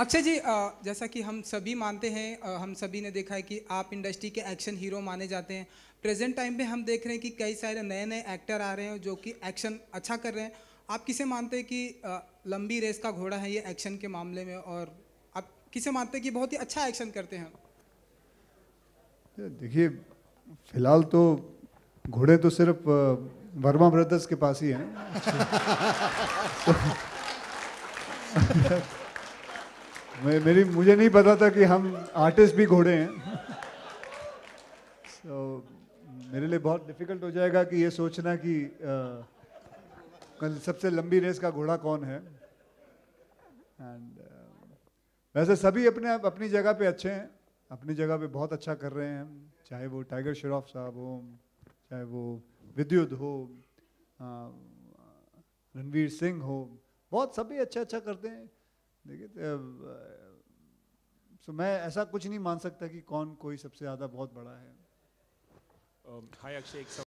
अक्षय जी जैसा कि हम सभी मानते हैं हम सभी ने देखा है कि आप इंडस्ट्री के एक्शन हीरो माने जाते हैं प्रेजेंट टाइम में हम देख रहे हैं कि कई सारे नए नए एक्टर आ रहे हैं जो कि एक्शन अच्छा कर रहे हैं आप किसे मानते हैं कि लंबी रेस का घोड़ा है ये एक्शन के मामले में और आप किसे मानते हैं कि बहुत ही अच्छा एक्शन करते हैं देखिए फिलहाल तो घोड़े तो सिर्फ वर्मा ब्रदर्स के पास ही हैं तो मैं मेरी मुझे नहीं पता था कि हम आर्टिस्ट भी घोड़े हैं सो so, मेरे लिए बहुत डिफिकल्ट हो जाएगा कि ये सोचना कि कल सबसे लंबी रेस का घोड़ा कौन है एंड uh, वैसे सभी अपने अपनी जगह पे अच्छे हैं अपनी जगह पे बहुत अच्छा कर रहे हैं चाहे वो टाइगर श्रॉफ साहब हो चाहे वो विद्युत हो रणवीर सिंह हो बहुत सभी अच्छा अच्छा करते हैं देखिए सो मैं ऐसा कुछ नहीं मान सकता कि कौन कोई सबसे ज़्यादा बहुत बड़ा है हाय um, अक्षय एक